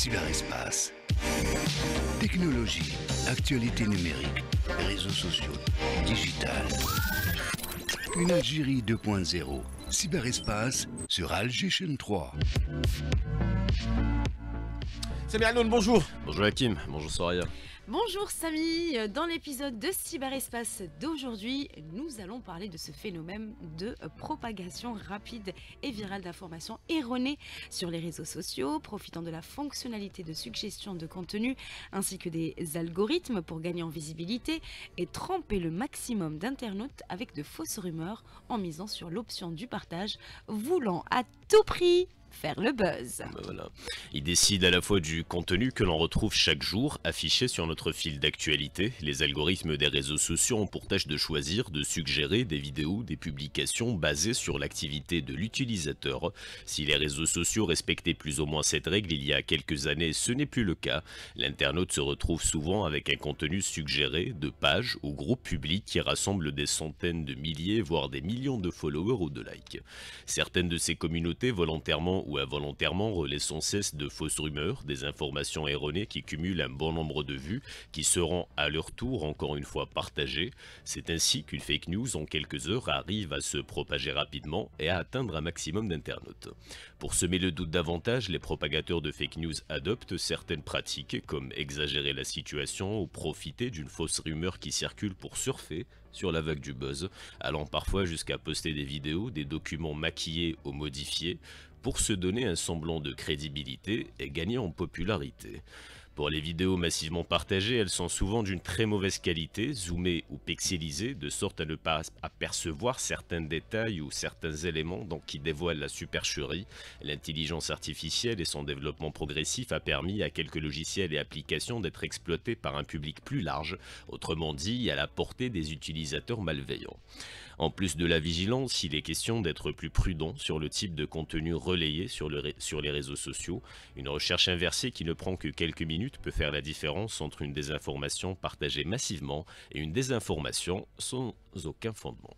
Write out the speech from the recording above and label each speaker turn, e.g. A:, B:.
A: cyberespace. Technologie, actualité numérique, réseaux sociaux, digital. Une Algérie 2.0, cyberespace sur Algérie 3.
B: Samir Noun, bonjour. Bonjour Hakim, bonjour Soraya.
C: Bonjour Samy, dans l'épisode de Cyberespace d'aujourd'hui, nous allons parler de ce phénomène de propagation rapide et virale d'informations erronées sur les réseaux sociaux, profitant de la fonctionnalité de suggestion de contenu ainsi que des algorithmes pour gagner en visibilité et tremper le maximum d'internautes avec de fausses rumeurs en misant sur l'option du partage, voulant à tout prix faire le buzz.
B: Bah Il décide à la fois du contenu que l'on retrouve chaque jour affiché sur fil d'actualité, les algorithmes des réseaux sociaux ont pour tâche de choisir, de suggérer des vidéos, des publications basées sur l'activité de l'utilisateur. Si les réseaux sociaux respectaient plus ou moins cette règle il y a quelques années, ce n'est plus le cas. L'internaute se retrouve souvent avec un contenu suggéré de pages ou groupes publics qui rassemblent des centaines de milliers, voire des millions de followers ou de likes. Certaines de ces communautés, volontairement ou involontairement, relaient sans cesse de fausses rumeurs, des informations erronées qui cumulent un bon nombre de vues qui seront à leur tour encore une fois partagés. C'est ainsi qu'une fake news en quelques heures arrive à se propager rapidement et à atteindre un maximum d'internautes. Pour semer le doute davantage, les propagateurs de fake news adoptent certaines pratiques comme exagérer la situation ou profiter d'une fausse rumeur qui circule pour surfer sur la vague du buzz, allant parfois jusqu'à poster des vidéos, des documents maquillés ou modifiés pour se donner un semblant de crédibilité et gagner en popularité. Pour les vidéos massivement partagées, elles sont souvent d'une très mauvaise qualité, zoomées ou pixelisées, de sorte à ne pas apercevoir certains détails ou certains éléments donc, qui dévoilent la supercherie. L'intelligence artificielle et son développement progressif a permis à quelques logiciels et applications d'être exploités par un public plus large, autrement dit à la portée des utilisateurs malveillants. En plus de la vigilance, il est question d'être plus prudent sur le type de contenu relayé sur, sur les réseaux sociaux. Une recherche inversée qui ne prend que quelques minutes peut faire la différence entre une désinformation partagée massivement et une désinformation sans aucun fondement.